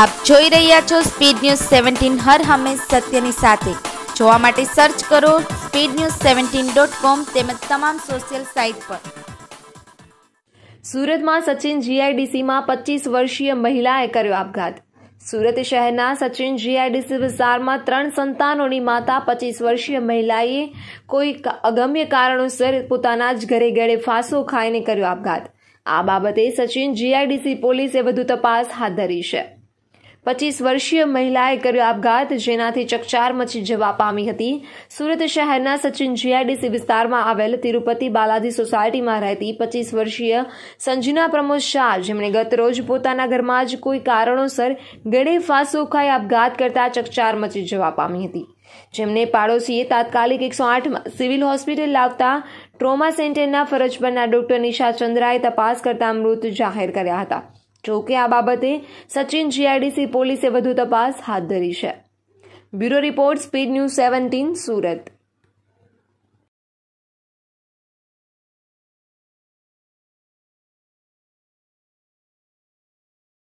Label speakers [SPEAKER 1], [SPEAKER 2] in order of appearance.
[SPEAKER 1] આપ જોઈ રહ્યા છો સ્પીડ ન્યૂઝ સેવન્ટીન હર હંમેશ સત્યની સાથે જોવા માટે સર્ચ કરો speed news seventeen dot com તેમજ તમામ સોશિયલ
[SPEAKER 2] સાઇટ પર સુરતમાં સચિન જીઆઈડીસીમાં પચીસ વર્ષીય મહિલાએ કર્યો આપઘાત સુરત શહેરના સચિન જીઆઈડીસી વિસ્તારમાં ત્રણ સંતાનોની માતા પચીસ વર્ષીય મહિલાએ કોઈ અગમ્ય કારણોસર પોતાના જ ઘરે ઘરે ફાંસો ખાઈને કર્યો આપઘાત આ બાબતે સચિન જીઆઈડીસી પોલીસે વધુ તપાસ હાથ ધરી છે પચીસ વર્ષીય મહિલાએ કર્યો આપઘાત જેનાથી ચકચાર મચી જવા પામી હતી સુરત શહેરના સચિન જીઆઈડીસી વિસ્તારમાં આવેલ તિરુપતિ બાલાજી સોસાયટીમાં રહેતી પચીસ વર્ષીય સંજના પ્રમોદ શાહ જેમણે ગત રોજ પોતાના ઘરમાં જ કોઈ કારણોસર ગળે ફાંસો આપઘાત કરતા ચકચાર મચી જવા પામી હતી જેમને પાડોશીએ તાત્કાલિક એકસો આઠમાં સિવિલ હોસ્પિટલ લાવતા ટ્રોમા સેન્ટરના ફરજ પરના ડોક્ટર નિશા ચંદ્રાએ તપાસ કરતા મૃત જાહેર કર્યા હતા જોકે આ બાબતે સચિન જીઆઈડીસી પોલીસે વધુ તપાસ હાથ ધરી છે bureau report speed news seventeen Surat